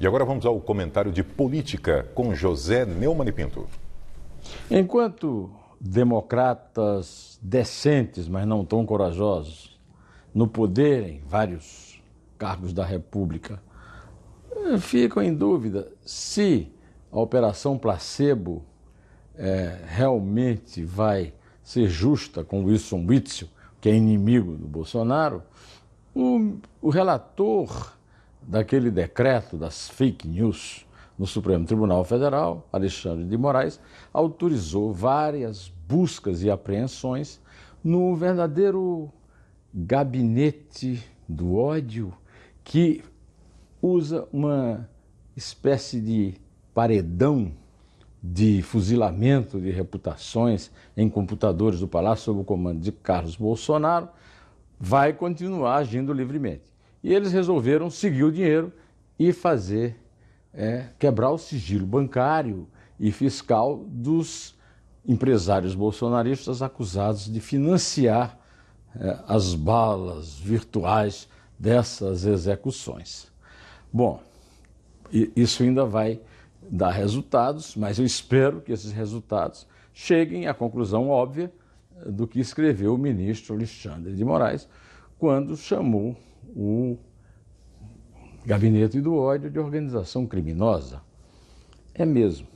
E agora vamos ao comentário de política com José Neumann Pinto. Enquanto democratas decentes, mas não tão corajosos, no poder em vários cargos da República, eh, ficam em dúvida se a operação placebo é, realmente vai ser justa com Wilson Witzel, que é inimigo do Bolsonaro, o, o relator daquele decreto das fake news no Supremo Tribunal Federal, Alexandre de Moraes autorizou várias buscas e apreensões no verdadeiro gabinete do ódio que usa uma espécie de paredão de fuzilamento de reputações em computadores do Palácio sob o comando de Carlos Bolsonaro, vai continuar agindo livremente. E eles resolveram seguir o dinheiro e fazer é, quebrar o sigilo bancário e fiscal dos empresários bolsonaristas acusados de financiar é, as balas virtuais dessas execuções. Bom, isso ainda vai dar resultados, mas eu espero que esses resultados cheguem à conclusão óbvia do que escreveu o ministro Alexandre de Moraes quando chamou o Gabinete do Ódio de organização criminosa. É mesmo.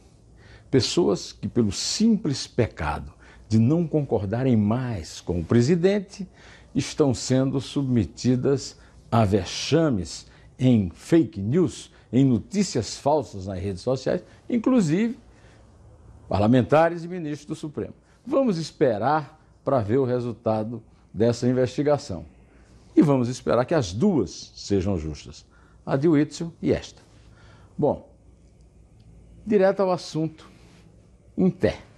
Pessoas que, pelo simples pecado de não concordarem mais com o presidente, estão sendo submetidas a vexames em fake news, em notícias falsas nas redes sociais, inclusive parlamentares e ministros do Supremo. Vamos esperar para ver o resultado dessa investigação e vamos esperar que as duas sejam justas, a de Whitson e esta. Bom, direto ao assunto, em pé.